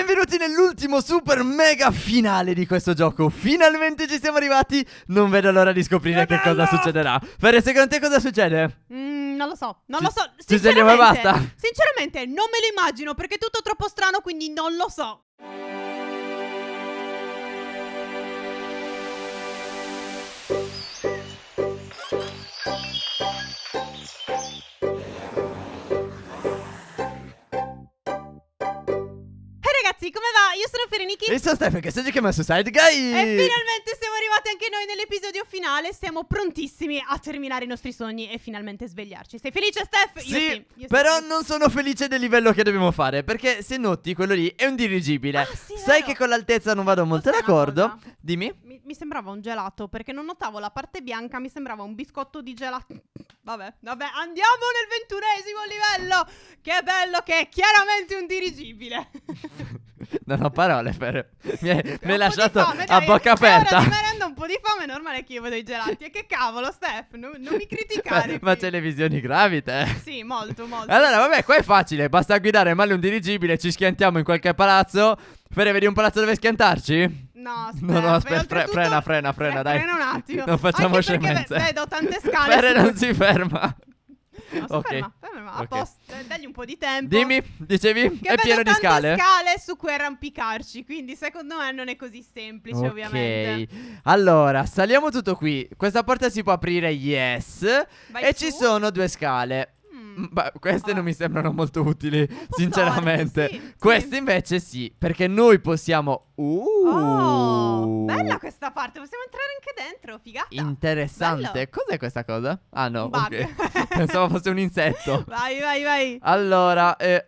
Benvenuti nell'ultimo super mega finale di questo gioco Finalmente ci siamo arrivati Non vedo l'ora di scoprire che, cosa succederà Ferre, secondo te cosa succede? Mm, non lo so, non ci, lo so Ci e basta Sinceramente non me lo immagino perché è tutto troppo strano quindi non lo so ragazzi, come va? Io sono Fereniki. E sono Stefano, che sto giocando su Side Guy. E finalmente siamo arrivati anche noi nell'episodio finale. Siamo prontissimi a terminare i nostri sogni e finalmente svegliarci. Sei felice, Steph? Sì, io sì. Io però sì. non sono felice del livello che dobbiamo fare. Perché se noti, quello lì è un dirigibile. Ah, sì, Sai che con l'altezza non vado molto d'accordo. Dimmi. Mi, mi, sembrava un gelato perché non notavo la parte bianca. Mi sembrava un biscotto di gelato. Vabbè, vabbè, andiamo nel ventunesimo livello. Che bello che è chiaramente un dirigibile. non ho parole per... Mi, è, mi hai lasciato fame, dai, a bocca aperta. Ora mi rendo un po' di fame, è normale che io vedo i gelati. E che cavolo, Steph, non, non mi criticare. ma, c'è le visioni gravi, te? Sì, molto, molto. Allora, vabbè, qua è facile. Basta guidare male un dirigibile, ci schiantiamo in qualche palazzo. Fere, vedi un palazzo dove schiantarci? No, aspetta, no, no, aspetta, fre- frena, frena, frena, eh, dai. Frena un attimo. Non facciamo Anche scemenze. Perché, beh, vedo tante scale. Fere non si ferma. No, ok. Ferma, ferma. Okay. Posto, eh, dagli un po' di tempo. Dimmi, dicevi, che è pieno di scale. scale su cui arrampicarci, quindi secondo me non è così semplice, okay. ovviamente. Allora, saliamo tutto qui. Questa porta si può aprire, yes. Vai e su. ci sono due scale. Mm, beh, queste ah. non mi sembrano molto utili, sinceramente. Sì, sì. queste invece sì, perché noi possiamo... Uh, oh, bella questa parte, possiamo entrare anche dentro, figata. Interessante. Bello. Cos'è questa cosa? Ah no, un okay. Pensavo fosse un insetto. Vai, vai, vai. Allora, eh...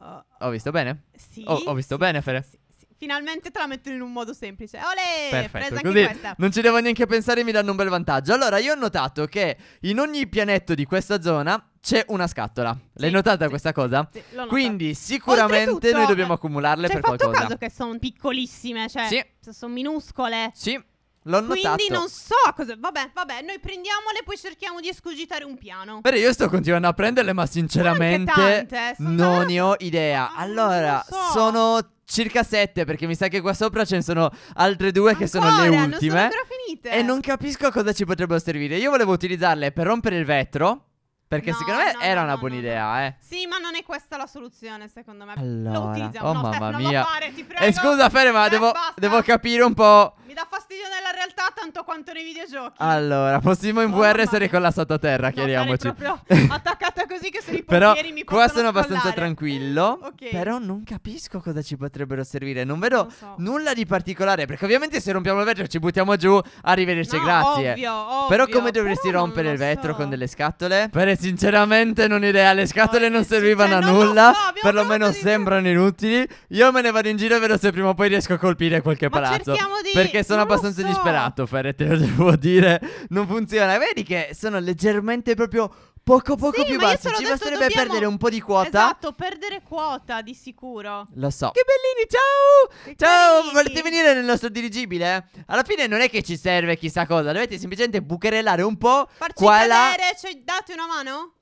oh. ho visto bene? Sì. Oh, ho visto sì, bene, Fere. Sì. Finalmente te la mettono in un modo semplice. Ole! Perfetto, così non ci devo neanche pensare, mi danno un bel vantaggio. Allora, io ho notato che in ogni pianetto di questa zona c'è una scatola. Sì, L'hai notata sì, questa cosa? Sì, Quindi sicuramente noi dobbiamo accumularle per qualcosa. Ma fatto caso che sono piccolissime, cioè sono minuscole. Sì. L'ho Quindi notato. Quindi non so cosa. Vabbè, vabbè, noi prendiamole e poi cerchiamo di escogitare un piano. Beh, io sto continuando a prenderle, ma sinceramente tante, eh, sono... non ne ho idea. Ah, allora, so. sono circa sette perché mi sa che qua sopra ce ne sono altre due ancora, che sono le ultime. Non sono ancora finite. E non capisco a cosa ci potrebbero servire. Io volevo utilizzarle per rompere il vetro. Perché no, secondo me no, era no, una buona idea, eh. Sì, ma non è questa la soluzione, secondo me. Allora, lo utilizziamo. Oh, no, mamma Steph, mia. Fare, prego, eh, scusa, Fere, ma eh, devo, devo, capire un po'. Mi dà fastidio nella realtà tanto quanto nei videogiochi. Allora, possiamo in oh, VR sarei collassato a terra, chiariamoci. proprio attaccata così che se li Però mi qua sono scollare. abbastanza tranquillo. okay. Però non capisco cosa ci potrebbero servire. Non vedo non so. nulla di particolare, perché ovviamente se rompiamo il vetro ci buttiamo giù. Arrivederci, grazie. Ovvio, ovvio, però come dovresti però rompere il vetro con delle scatole? Per sinceramente non idea, le scatole non eh, servivano cioè, a nulla, lo perlomeno sembrano inutili. Io me ne vado in giro e vedo se prima o poi riesco a colpire qualche palazzo. di- Perché sono non abbastanza so. disperato, Ferre, te lo devo dire. Non funziona. Vedi che sono leggermente proprio poco poco sì, più basso. Ci basterebbe dobbiamo... perdere un po' di quota. Esatto, perdere quota di sicuro. Lo so. Che bellini, ciao! Che ciao, carini. volete venire nel nostro dirigibile? Alla fine non è che ci serve chissà cosa, dovete semplicemente bucherellare un po'. Farci qua cadere, là... cioè, date una mano?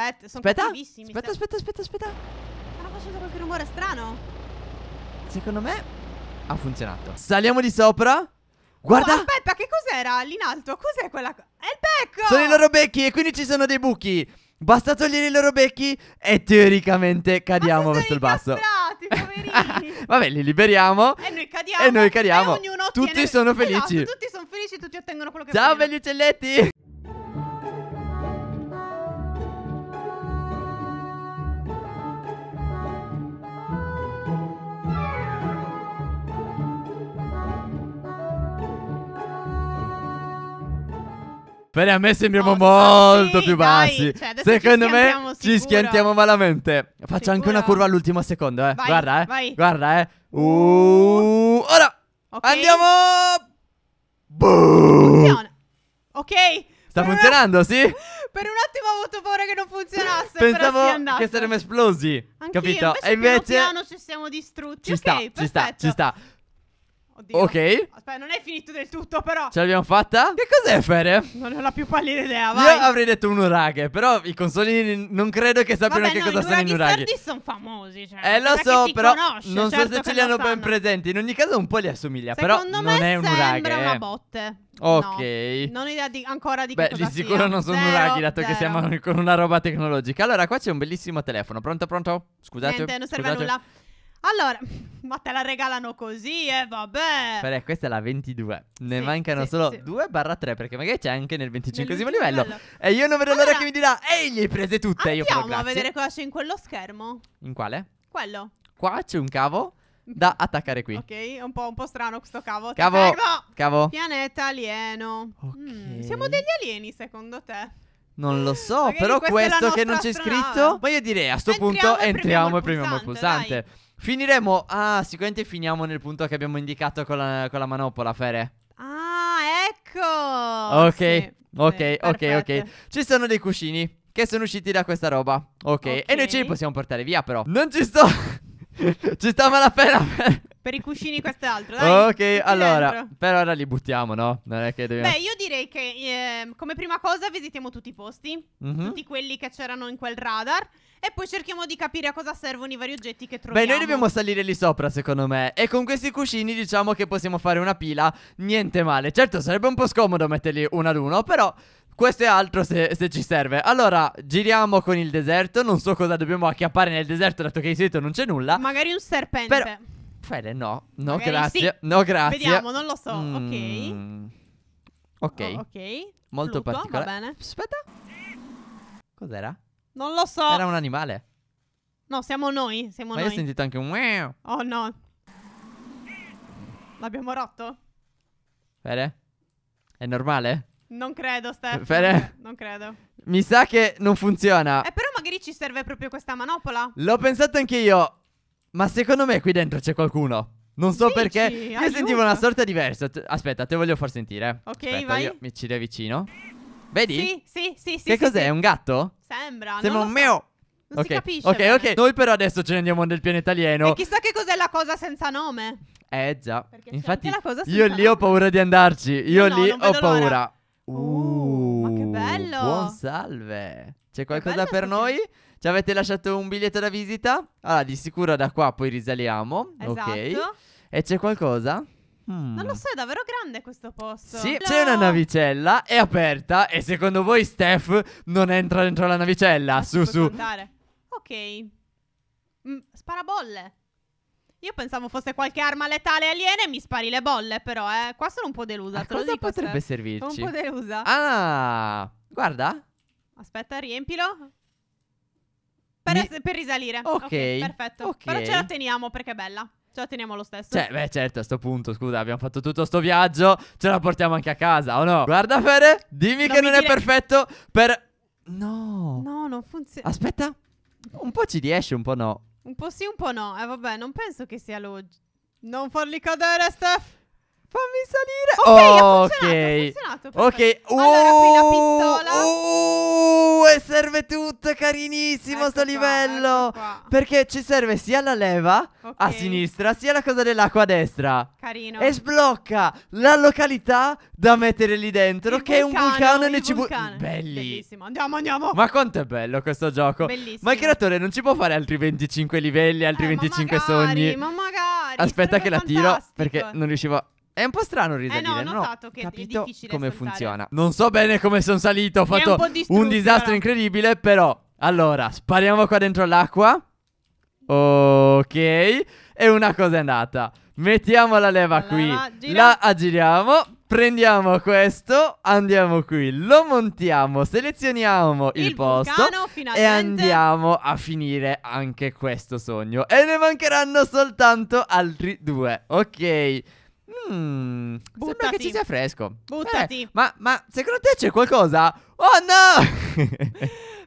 Aspetta, sono aspetta, aspetta, aspetta, aspetta, aspetta. Stanno facendo qualche rumore strano. Secondo me ha funzionato. Saliamo di sopra. Guarda. Oh, aspetta, che cos'era lì in alto? Cos'è quella cosa? È il becco! Sono i loro becchi e quindi ci sono dei buchi. Basta togliere i loro becchi e teoricamente cadiamo verso il basso. poverini. Vabbè, li liberiamo. E noi cadiamo. E noi cadiamo. E tutti sono felici. Esatto, tutti sono felici, tutti ottengono quello che Ciao, vogliono. belli uccelletti! Bene, a me sembriamo oh, molto sì, più bassi. Dai, cioè Secondo ci me sicuro. ci schiantiamo malamente. Faccio sicuro. anche una curva all'ultimo secondo, eh. Vai, guarda, eh. Vai. Guarda, eh. Uh, uh. ora okay. andiamo. Funziona. Ok. Sta per funzionando, una... sì? per un attimo ho avuto paura che non funzionasse. Pensavo che saremmo esplosi. Anch'io, capito? Invece e invece piano piano ci siamo distrutti. Ci okay, sta, perfetto. ci sta, ci sta. Oddio. Ok. Aspetta, non è finito del tutto, però. Ce l'abbiamo fatta? Che cos'è, Fere? Non ho la più pallida idea, vai. Io avrei detto un uraghe, però i consolini non credo che sappiano Vabbè, che no, cosa sono i uraghi. I sono famosi, cioè. Eh, lo so, però conosce, non certo so se certo ce li hanno ben presenti. In ogni caso un po' li assomiglia, Secondo però non è un uraghe. Sembra una eh. botte. Ok. No, non ho idea di, ancora di Beh, che Beh, di sicuro sia. non sono zero, uraghi, dato zero. che siamo con una roba tecnologica. Allora, qua c'è un bellissimo telefono. Pronto, pronto? Scusate. Niente, non serve scusate. nulla. Allora, ma te la regalano così, eh, vabbè. Però questa è la 22. Ne sì, mancano sì, solo sì. 2-3 perché magari c'è anche nel 25 livello. livello. E io non vedo allora, l'ora che mi dirà, ehi, le hai prese tutte. Andiamo io farò, a vedere cosa c'è in quello schermo. In quale? Quello. Qua c'è un cavo da attaccare qui. Ok, è un po', un po strano questo cavo. Cavo, cavo. Pianeta alieno. Okay. Mm, siamo degli alieni secondo te? Non lo so, però questo che non c'è astronave. scritto. Ma io direi a sto entriamo punto entriamo e premiamo il pulsante. Premiamo il pulsante. Finiremo. Ah, sicuramente finiamo nel punto che abbiamo indicato con la, con la manopola, Fere. Ah, ecco. Ok, sì, ok, sì, ok, perfetto. ok. Ci sono dei cuscini che sono usciti da questa roba. Ok. okay. E noi ce li possiamo portare via, però. Non ci sto. ci sta malapena. Per i cuscini questo è altro, dai. Ok, allora, dentro. per ora li buttiamo, no? Non è che dobbiamo... Beh, io direi che eh, come prima cosa visitiamo tutti i posti, mm-hmm. tutti quelli che c'erano in quel radar e poi cerchiamo di capire a cosa servono i vari oggetti che troviamo. Beh, noi dobbiamo salire lì sopra, secondo me. E con questi cuscini diciamo che possiamo fare una pila, niente male. Certo, sarebbe un po' scomodo metterli uno ad uno, però questo è altro se, se, ci serve. Allora, giriamo con il deserto. Non so cosa dobbiamo acchiappare nel deserto, dato che in solito non c'è nulla. Magari un serpente. Però... Fede, no, no Magari grazie, sì. no grazie. Vediamo, non lo so, mm. ok. Ok. Oh, ok. Molto Pluto, particolare. Va bene. Aspetta. Cos'era? Non lo so. Era un animale. No, siamo noi, siamo Ma noi. Ma io ho sentito anche un wow. Oh no. L'abbiamo rotto? Fede? È normale? Non credo, Steph. Fede? Non credo. Mi sa che non funziona. Eh, però magari ci serve proprio questa manopola. L'ho pensato anche io. Ma secondo me qui dentro c'è qualcuno. Non so Dici, perché. Io aiuto. sentivo una sorta diversa. Aspetta, te voglio far sentire. Ok, Aspetta, vai. Io mi ci riavvicino. Vedi? Sì, sì, sì. Che sì, cos'è? Sì. Un gatto? Sembra. Sembra un meo. Non okay. si capisce. Ok, bene. ok. Noi però adesso ce ne andiamo nel pianeta alieno. E chissà che cos'è la cosa senza nome. Eh già. Perché Infatti, io lì nome. ho paura di andarci. Io no, lì ho paura. Uh, uh, ma che uh, bello. Buon salve. C'è qualcosa per noi? Che... Ci avete lasciato un biglietto da visita? Allora, di sicuro da qua poi risaliamo. Esatto. Ok. E c'è qualcosa? Mm. Non lo so, è davvero grande questo posto. Sì, Hello. c'è una navicella, è aperta e secondo voi Steph non entra dentro la navicella? Ma ah, su, su. Contare. Ok. Mm, sparabolle. Io pensavo fosse qualche arma letale aliena e mi spari le bolle, però, eh. Qua sono un po' delusa, A ah, cosa lo dico. potrebbe se... servirci? Sono un po' delusa. Ah, guarda. Aspetta, riempilo. Per, Mi... per risalire. Ok, okay perfetto. Okay. Però ce la teniamo perché è bella. Ce la teniamo lo stesso. Cioè, beh, certo, a sto punto, scusa, abbiamo fatto tutto sto viaggio, ce la portiamo anche a casa, o no? Guarda, Fere, dimmi non che non dire... è perfetto per... No. No, non funziona. Aspetta, un po' ci riesce, un po' no. Un po' sì, un po' no. Eh, vabbè, non penso che sia lo... Non farli cadere, Steph. Fammi salire. Ok, okay. Funzionato, funzionato, ok, allora qui la pistola. Uh, uh, e serve tutto, carinissimo ecco sto qua, livello. Ecco perché ci serve sia la leva okay. a sinistra, sia la cosa dell'acqua a destra. Carino. E sblocca la località da mettere lì dentro, il che vulcano, è un vulcano e NCV. Vulcano. Belli. Bellissimo. Andiamo, andiamo. Ma quanto è bello questo gioco. Bellissimo. Ma il creatore non ci può fare altri 25 livelli, altri eh, 25 ma magari, sogni. Ma magari. Aspetta che la fantastico. tiro perché non riuscivo a è un po' strano risalire, eh no, ho notato che è difficile come saltare. funziona. Non so bene come sono salito, ho fatto un, un, disastro però. incredibile, però allora, spariamo qua dentro l'acqua. Ok, e una cosa è andata. Mettiamo la leva allora, qui, la aggiriamo, prendiamo questo, andiamo qui, lo montiamo, selezioniamo il, il posto vulcano, e andiamo a finire anche questo sogno. E ne mancheranno soltanto altri due. Ok. Mmm, sembra che ci sia fresco. Buttati. Eh, ma, ma secondo te c'è qualcosa? Oh no!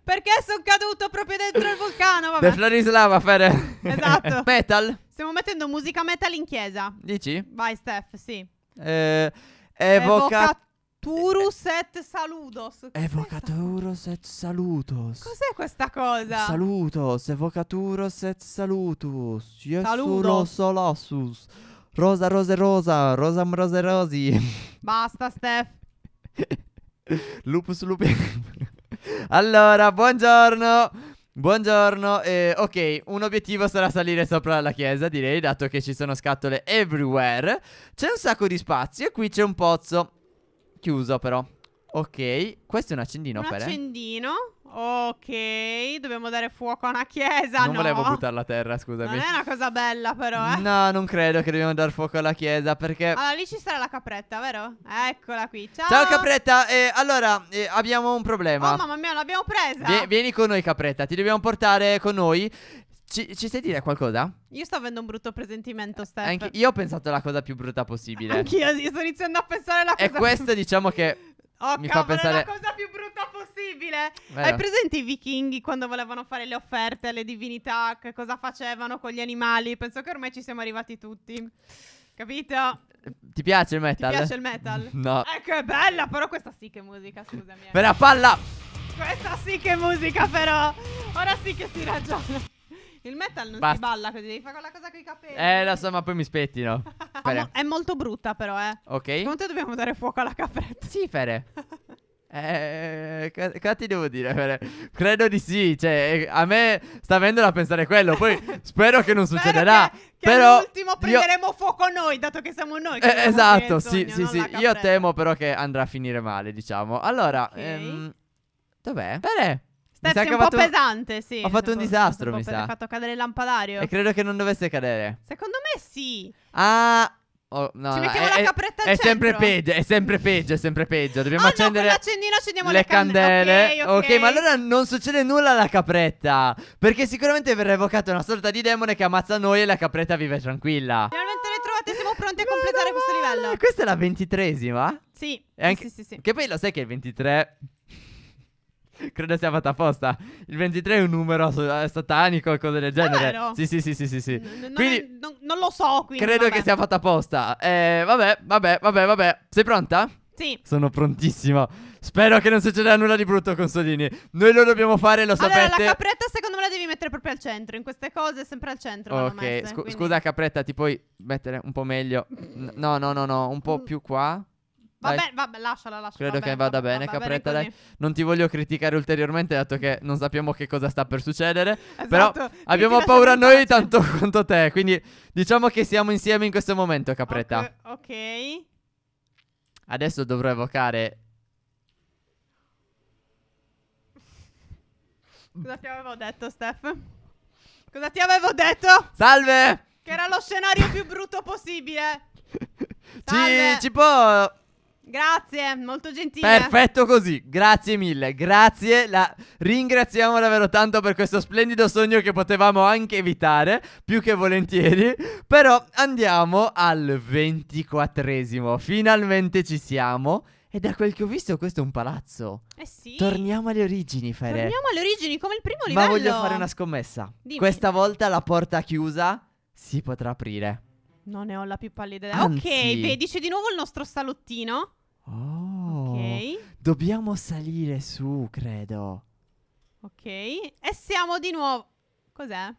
Perché sono caduto proprio dentro il vulcano? Vabbè. The Florislava, Fede. Esatto. metal. Stiamo mettendo musica metal in chiesa. Dici? Vai, Steph, sì. Eh, evoca... Turus eh, et saludos. Evocaturus et salutos. Cos'è questa cosa? Salutos, evocaturus et salutus. Saludos. Saludos. Rosa, rosa, rosa, rosa, rose, rosi. Basta, Steph. lupus, lupi. allora, buongiorno. Buongiorno, eh, ok, un obiettivo sarà salire sopra la chiesa direi, dato che ci sono scatole everywhere C'è un sacco di spazio e qui c'è un pozzo Chiuso però Ok, questo è un accendino un per Un accendino? Eh? Ok, dobbiamo dare fuoco a una chiesa. Non no. volevo buttarla a terra, scusami. Non è una cosa bella, però, eh. No, non credo che dobbiamo dare fuoco alla chiesa perché. Allora, lì ci sarà la capretta, vero? Eccola qui. Ciao, Ciao capretta. Eh, allora, eh, abbiamo un problema. Oh, mamma mia, l'abbiamo presa. Vie- vieni con noi, capretta. Ti dobbiamo portare con noi. Ci, ci sai dire qualcosa? Io sto avendo un brutto presentimento, Steph. Anche io ho pensato la cosa più brutta possibile. Anch'io, sto iniziando a pensare la cosa. E questo, diciamo che Oh, mi cavolo, fa pensare... la cosa più brutta possibile. Vero. Eh. Hai presente i vichinghi quando volevano fare le offerte alle divinità? Che cosa facevano con gli animali? Penso che ormai ci siamo arrivati tutti. Capito? Ti piace il metal? Ti piace il metal? No. Ecco, eh, è bella, però questa sì che è musica, scusami. Eh. Per la palla! Questa sì che è musica, però. Ora sì che si ragiona. Il metal non Basta. si balla così, devi fare quella cosa con i capelli. Eh, lo so, ma poi mi spettino. Fere. È molto brutta, però, eh. Ok. Secondo te dobbiamo dare fuoco alla capretta? Sì, Fere. eh, cosa, ti devo dire? Fere? Credo di sì. Cioè, a me sta venendo da pensare quello. Poi spero che non spero succederà. Che, che l'ultimo prenderemo io... fuoco noi, dato che siamo noi. Che eh, esatto, sì, sogno, sì, sì. Io temo però che andrà a finire male, diciamo. Allora, okay. ehm, dov'è? Bene. Pepsi mi sa è un po' pesante, sì. Ho fatto un disastro, mi sa. Ha fatto cadere il lampadario. E credo che non dovesse cadere. Secondo me sì. Ah... Oh, no, Ci no, mettiamo è, la capretta al è centro. sempre peggio, è sempre peggio, è sempre peggio. Ah, Dobbiamo oh, accendere no, accendiamo le, le candele. candele. Okay, okay. ok, ma allora non succede nulla alla capretta. Perché sicuramente verrà evocata una sorta di demone che ammazza noi e la capretta vive tranquilla. Finalmente le trovate, siamo pronti a completare questo livello. Questa è la ventitresima? Sì. Anche... sì, sì, sì. Che poi lo sai che il 23 Credo sia fatta apposta. Il 23 è un numero satanico e cose del genere. Davvero? Sì, sì, sì, sì, sì. sì. Non, quindi, è, non, non, lo so, quindi Credo vabbè. che sia fatta apposta. Eh, vabbè, vabbè, vabbè, vabbè. Sei pronta? Sì. Sono prontissimo. Spero che non succeda nulla di brutto, Consolini. Noi lo dobbiamo fare, lo allora, sapete. la capretta, secondo me, la devi mettere proprio al centro. In queste cose, sempre al centro. Ok, messe, Scu- quindi... scusa, capretta, ti puoi mettere un po' meglio. No, no, no, no, un po' più qua. Vabbè, vabbè, lasciala, lasciala. Credo vabbè, che vada vabbè, bene, Capretta. Bene dai. Non ti voglio criticare ulteriormente, dato che non sappiamo che cosa sta per succedere. Esatto, però abbiamo paura noi tanto quanto te. Quindi diciamo che siamo insieme in questo momento, Capretta. Ok. okay. Adesso dovrò evocare. Cosa ti avevo detto, Steph? Cosa ti avevo detto? Salve! Che era lo scenario più brutto possibile. Salve. Ci, ci può Grazie, molto gentile. Perfetto così, grazie mille, grazie. La ringraziamo davvero tanto per questo splendido sogno che potevamo anche evitare, più che volentieri. Però andiamo al ventiquattresimo, finalmente ci siamo. E da quel che ho visto questo è un palazzo. Eh sì. Torniamo alle origini, Fere. Torniamo alle origini, come il primo livello. Ma voglio fare una scommessa. Dimmi. Questa volta la porta chiusa si potrà aprire. Non ne ho la più pallida idea. Anzi, ok, c'è di nuovo il nostro salottino. Oh. Ok. Dobbiamo salire su, credo. Ok. E siamo di nuovo. Cos'è?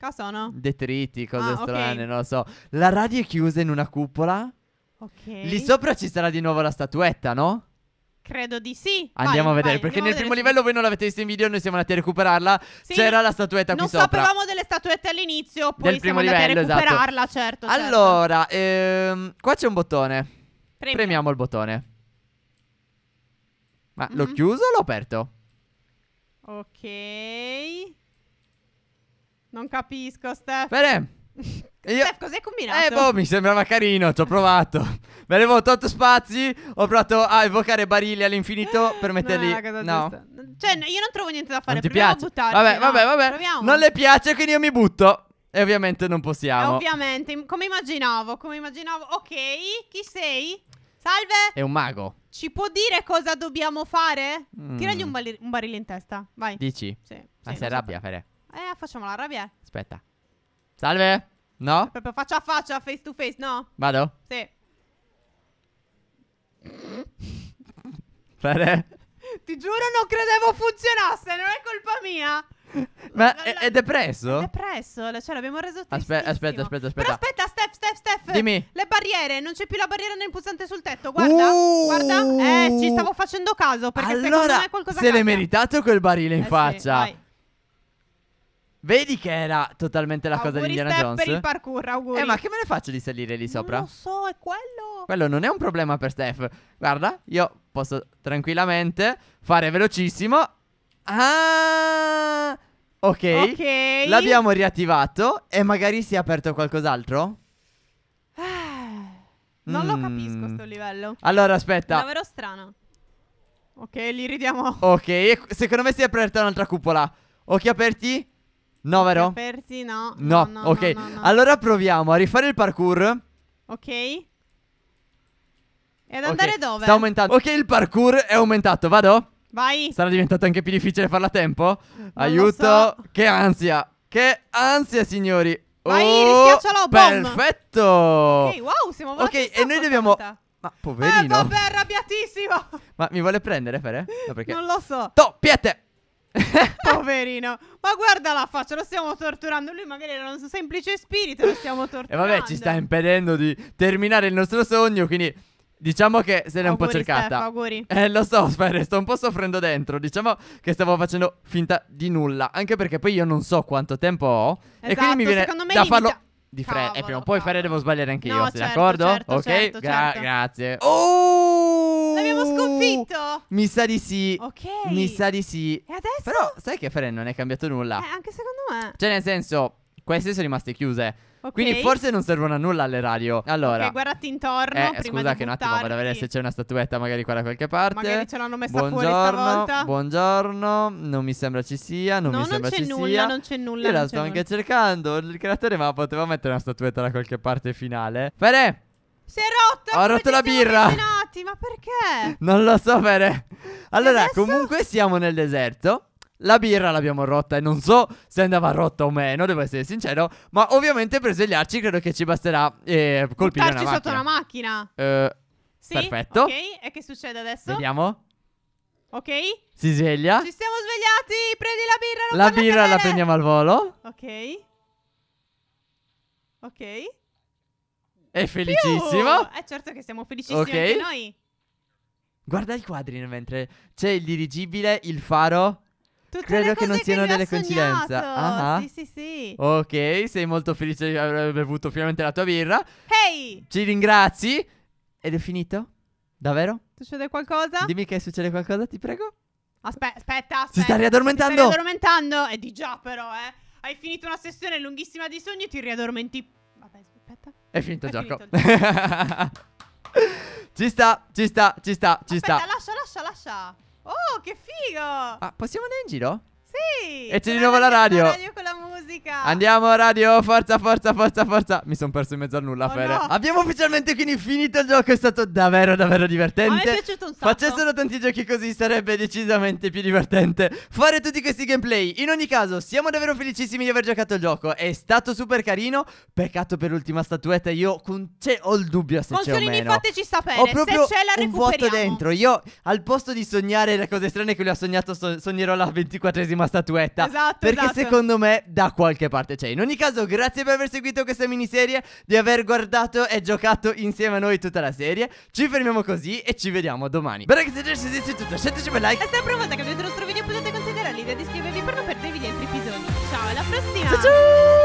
Cosa sono? Detriti, cose Ah, ok. strane, non lo so. La radio è chiusa in una cupola. Ok. Lì sopra ci sarà di nuovo la statuetta, no? Credo di sì. Vai, Andiamo a vedere, vai, perché andiamo nel primo a livello voi non l'avete visto in video, noi siamo andati a recuperarla. Sì, C'era la statuetta qui sopra. non sopra. sapevamo delle statuette all'inizio, poi Del siamo andati livello, a esatto. recuperarla, certo. certo. Allora, ehm, qua c'è un bottone. Premia. Premiamo il bottone. Ma mm -hmm. l'ho mm-hmm. chiuso o l'ho aperto? Ok. Non capisco, Steph. Bene. Io... Steph, cos'hai combinato? Eh, boh, mi sembrava carino, ci ho provato. Ve avevo 8 spazi, ho provato a evocare barili all'infinito eh, per metterli... No, no. Cioè, io non trovo niente da fare, non ti Proviamo piace. Buttarti, vabbè, no? vabbè, vabbè, vabbè. Non le piace, quindi io mi butto. E ovviamente non possiamo. Eh, ovviamente, come immaginavo, come immaginavo. Ok, chi sei? Salve. È un mago. Ci può dire cosa dobbiamo fare? Mm. Tiragli un, bari- un, barile in testa, vai. Dici? Sì. Ma ah, sì, si arrabbia, Fere. Eh, facciamo la rabbia. Aspetta. Salve. No? È proprio faccia a faccia, face to face, no? Vado? Sì. Fere. Ti giuro non credevo funzionasse, non è colpa mia. Ma è, è, depresso? È depresso, cioè l'abbiamo reso Aspe- Aspetta, aspetta, aspetta. Però aspetta, Steph, Steph, Steph. Dimmi. Le barriere, non c'è più la barriera nel pulsante sul tetto, guarda. Uh, guarda. Eh, ci uh. stavo facendo caso perché allora, secondo me qualcosa se l'è meritato quel barile in eh faccia. Sì, Vedi che era totalmente la cosa di Indiana Steph Jones. per il parkour, auguri. Eh, ma che me ne faccio di salire lì sopra? Non lo so, è quello. Quello non è un problema per Steph. Guarda, io posso tranquillamente fare velocissimo Ah, ok. Ok. L'abbiamo riattivato e magari si è aperto qualcos'altro? Ah, non lo mm. capisco sto livello. Allora, aspetta. Davvero strano. Ok, li ridiamo. Ok, secondo me si è aperta un'altra cupola. Occhi aperti? No, vero? Aperti, no. No, ok. no, no. Allora proviamo a rifare il parkour. Ok. E ad andare Ok, dove? Sta aumentando. Ok, il parkour è aumentato, vado? Vai. Sarà diventato anche più difficile farla a tempo? Non Aiuto. So. Che ansia. Che ansia, signori. Vai, oh, rischiaccialo, boom. Perfetto. Ok, wow, siamo volati Ok, e noi dobbiamo... Ma poverino. Eh, vabbè, arrabbiatissimo. Ma mi vuole prendere, Fere? No, perché... non lo so. Toppiette. Poverino, ma guarda la faccia, lo stiamo torturando. Lui magari era un semplice spirito, lo stiamo torturando. E vabbè, ci sta impedendo di terminare il nostro sogno, quindi Diciamo che se l'è un po' cercata. Steph, auguri. Eh, lo so, Sfere, sto un po' soffrendo dentro. Diciamo che stavo facendo finta di nulla. Anche perché poi io non so quanto tempo ho. Esatto, e quindi esatto, mi viene da limita... farlo. Di fretta. E eh, prima o poi Fere devo sbagliare anche no, io. Certo, sei d'accordo? Certo, ok, certo, Gra- certo. grazie. Oh! oh! L'abbiamo sconfitto! Mi sa di sì. Ok. Mi sa di sì. E adesso? Però sai che Fere non è cambiato nulla. Eh, anche secondo me. Cioè, nel senso, queste sono rimaste chiuse. Okay. Quindi forse non servono a nulla alle radio. Allora, okay, guardati intorno. Eh, scusa, che un attimo vado a vedere se c'è una statuetta, magari qua da qualche parte. Magari ce l'hanno messa buongiorno, fuori stavolta. Buongiorno, non mi sembra ci sia. Non no, mi non sembra ci nulla, sia. Non c'è nulla. Io la sto anche cercando. Il creatore, ma poteva mettere una statuetta da qualche parte finale. Fede! Si è rotta! Ho rotto la birra! Ma perché? Non lo so, Fede. Allora, adesso... comunque siamo nel deserto. La birra l'abbiamo rotta e non so se andava rotta o meno, devo essere sincero, ma ovviamente per svegliarci credo che ci basterà eh, colpire Buttarci una sotto una macchina. Eh, sì, perfetto. Ok, e che succede adesso? Vediamo. Ok? Si sveglia. Ci siamo svegliati, prendi la birra, non La birra cadere. la prendiamo al volo. Ok. Ok. È felicissimo. Più. È certo che siamo felicissimi okay. anche noi. Guarda i quadri mentre c'è il dirigibile, il faro. Tutte Credo che non siano che delle coincidenze. Ah, sì, sì, sì. Ok, sei molto felice di aver bevuto finalmente la tua birra. Hey! Ci ringrazi. Ed è finito? Davvero? Succede qualcosa? Dimmi che succede qualcosa, ti prego. Aspe aspetta, aspetta. Si sta riaddormentando. Si sta riaddormentando. È di già, però, eh. Hai finito una sessione lunghissima di sogni e ti riaddormenti. Vabbè, aspetta. È finito è il gioco. Finito il gioco. ci sta, ci sta, ci sta, ci aspetta, sta. Lascia, lascia, lascia. Oh, che figo! Ah, possiamo andare in giro? Sì! E c'è di nuovo la radio. radio con musica. Andiamo radio, forza, forza, forza, forza. Mi sono perso in mezzo al nulla, oh Fere. No. Abbiamo ufficialmente quindi finito il gioco, è stato davvero davvero divertente. Mi è piaciuto un sacco. Facessero tanti giochi così sarebbe decisamente più divertente fare tutti questi gameplay. In ogni caso, siamo davvero felicissimi di aver giocato il gioco. È stato super carino. Peccato per l'ultima statuetta, io con... ho il dubbio se c'è o meno. fateci sapere ho proprio se ce la un vuoto dentro. Io al posto di sognare le cose strane che lui ha sognato, so- sognerò la ventiquattresima statuetta. Esatto, Perché esatto. secondo me da qualche parte c'è. In ogni caso, grazie per aver seguito questa miniserie, di aver guardato e giocato insieme a noi tutta la serie. Ci fermiamo così e ci vediamo domani. Beh, ragazzi, adesso è tutto. Sceglieteci per like. E se provate che avete il nostro video potete considerare l'idea di iscrivervi per non perdervi gli altri episodi. Ciao, alla prossima! Ciao ciao!